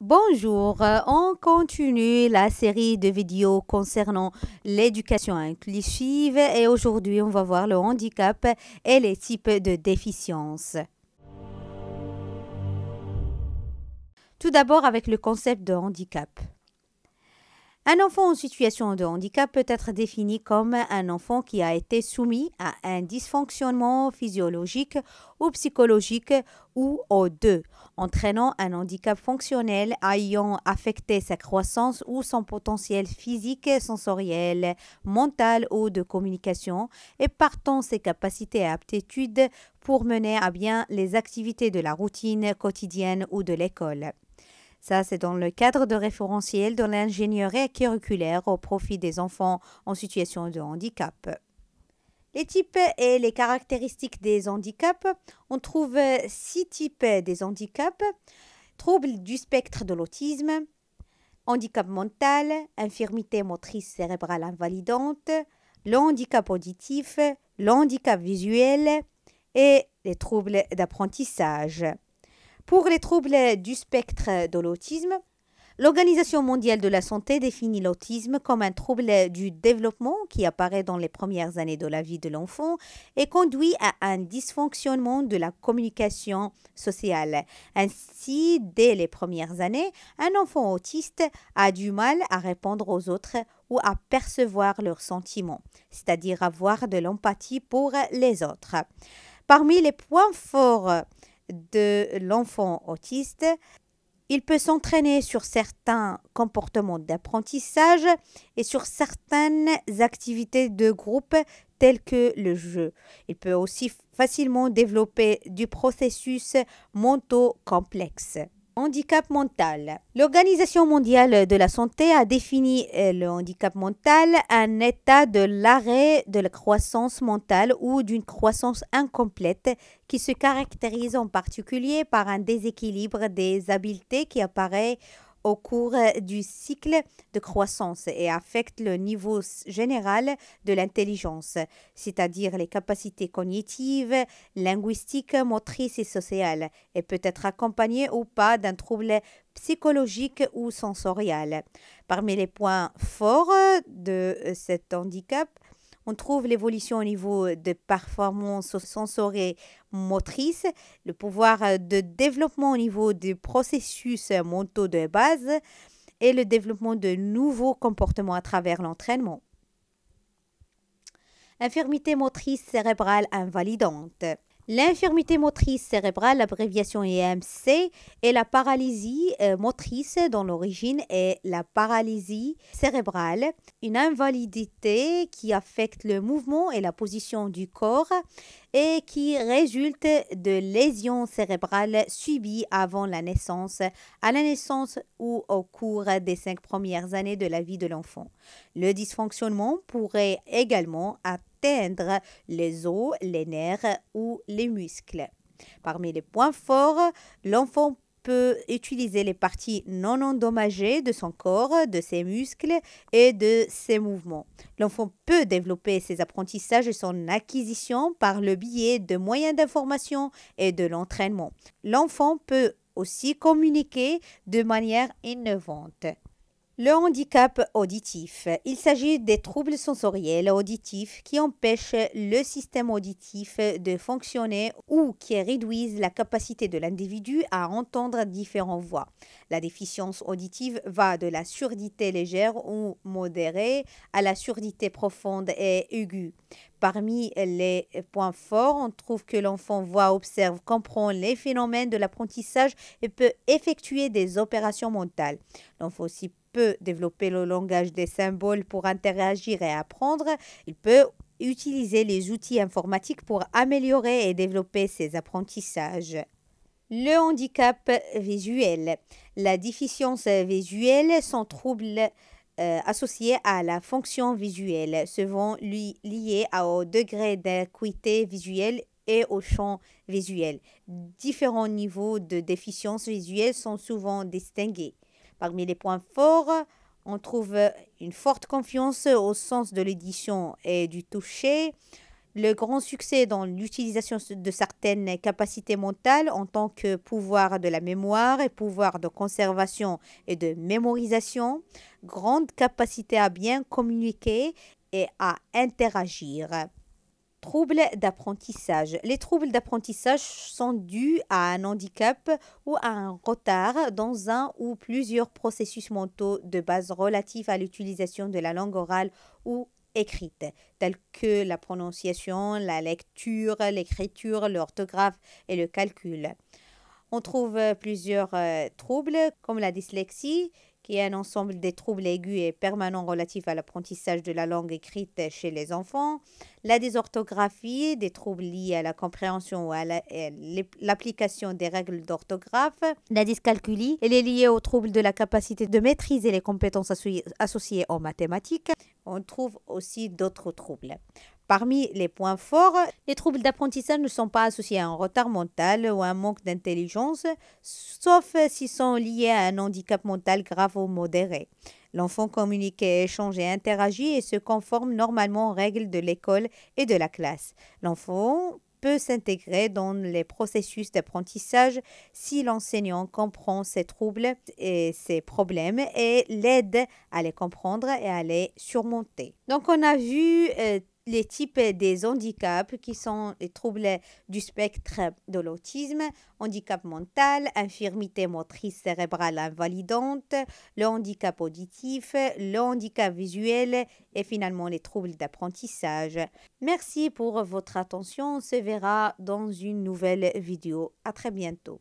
Bonjour, euh, on continue la série de vidéos concernant l'éducation inclusive et aujourd'hui on va voir le handicap et les types de déficiences. Tout d'abord avec le concept de handicap. Un enfant en situation de handicap peut être défini comme un enfant qui a été soumis à un dysfonctionnement physiologique ou psychologique ou aux deux, entraînant un handicap fonctionnel ayant affecté sa croissance ou son potentiel physique, sensoriel, mental ou de communication et partant ses capacités et aptitudes pour mener à bien les activités de la routine quotidienne ou de l'école. Ça, c'est dans le cadre de référentiel de l'ingénierie curriculaire au profit des enfants en situation de handicap. Les types et les caractéristiques des handicaps. On trouve six types des handicaps. Troubles du spectre de l'autisme, handicap mental, infirmité motrice cérébrale invalidante, le handicap auditif, le handicap visuel et les troubles d'apprentissage. Pour les troubles du spectre de l'autisme, l'Organisation mondiale de la santé définit l'autisme comme un trouble du développement qui apparaît dans les premières années de la vie de l'enfant et conduit à un dysfonctionnement de la communication sociale. Ainsi, dès les premières années, un enfant autiste a du mal à répondre aux autres ou à percevoir leurs sentiments, c'est-à-dire avoir de l'empathie pour les autres. Parmi les points forts de l'enfant autiste. Il peut s'entraîner sur certains comportements d'apprentissage et sur certaines activités de groupe telles que le jeu. Il peut aussi facilement développer du processus mentaux complexe. Handicap mental. L'Organisation mondiale de la santé a défini euh, le handicap mental un état de l'arrêt de la croissance mentale ou d'une croissance incomplète qui se caractérise en particulier par un déséquilibre des habiletés qui apparaît au cours euh, du cycle de croissance et affecte le niveau général de l'intelligence, c'est-à-dire les capacités cognitives, linguistiques, motrices et sociales, et peut être accompagné ou pas d'un trouble psychologique ou sensoriel. Parmi les points forts euh, de euh, cet handicap, on trouve l'évolution au niveau de performances sensorielles motrices, le pouvoir euh, de développement au niveau des processus euh, mentaux de base et le développement de nouveaux comportements à travers l'entraînement. Infirmité motrice cérébrale invalidante. L'infirmité motrice cérébrale, l'abréviation EMC, est la paralysie euh, motrice, dont l'origine est la paralysie cérébrale, une invalidité qui affecte le mouvement et la position du corps, et qui résulte de lésions cérébrales subies avant la naissance, à la naissance ou au cours des cinq premières années de la vie de l'enfant. Le dysfonctionnement pourrait également atteindre les os, les nerfs ou les muscles. Parmi les points forts, l'enfant peut utiliser les parties non endommagées de son corps, de ses muscles et de ses mouvements. L'enfant peut développer ses apprentissages et son acquisition par le biais de moyens d'information et de l'entraînement. L'enfant peut aussi communiquer de manière innovante. Le handicap auditif. Il s'agit des troubles sensoriels auditifs qui empêchent le système auditif de fonctionner ou qui réduisent la capacité de l'individu à entendre différentes voix. La déficience auditive va de la surdité légère ou modérée à la surdité profonde et aiguë. Parmi les points forts, on trouve que l'enfant voit, observe, comprend les phénomènes de l'apprentissage et peut effectuer des opérations mentales. L'enfant aussi peut développer le langage des symboles pour interagir et apprendre, il peut utiliser les outils informatiques pour améliorer et développer ses apprentissages. Le handicap visuel. La déficience visuelle sont troubles euh, associés à la fonction visuelle, souvent lui liés au degré d'acuité visuelle et au champ visuel. Différents niveaux de déficience visuelle sont souvent distingués. Parmi les points forts, on trouve une forte confiance au sens de l'édition et du toucher, le grand succès dans l'utilisation de certaines capacités mentales en tant que pouvoir de la mémoire et pouvoir de conservation et de mémorisation, grande capacité à bien communiquer et à interagir. Troubles d'apprentissage. Les troubles d'apprentissage sont dus à un handicap ou à un retard dans un ou plusieurs processus mentaux de base relatifs à l'utilisation de la langue orale ou écrite, tels que la prononciation, la lecture, l'écriture, l'orthographe et le calcul. On trouve plusieurs euh, troubles comme la dyslexie, qui est un ensemble des troubles aigus et permanents relatifs à l'apprentissage de la langue écrite chez les enfants, la dysorthographie, des troubles liés à la compréhension ou à l'application des règles d'orthographe, la dyscalculie, elle est liée aux troubles de la capacité de maîtriser les compétences associées aux mathématiques. On trouve aussi d'autres troubles. Parmi les points forts, les troubles d'apprentissage ne sont pas associés à un retard mental ou à un manque d'intelligence, sauf s'ils sont liés à un handicap mental grave ou modéré. L'enfant communique, échange et interagit et se conforme normalement aux règles de l'école et de la classe. L'enfant peut s'intégrer dans les processus d'apprentissage si l'enseignant comprend ses troubles et ses problèmes et l'aide à les comprendre et à les surmonter. Donc on a vu euh, les types des handicaps qui sont les troubles du spectre de l'autisme, handicap mental, infirmité motrice cérébrale invalidante, le handicap auditif, le handicap visuel et finalement les troubles d'apprentissage. Merci pour votre attention. On se verra dans une nouvelle vidéo. À très bientôt.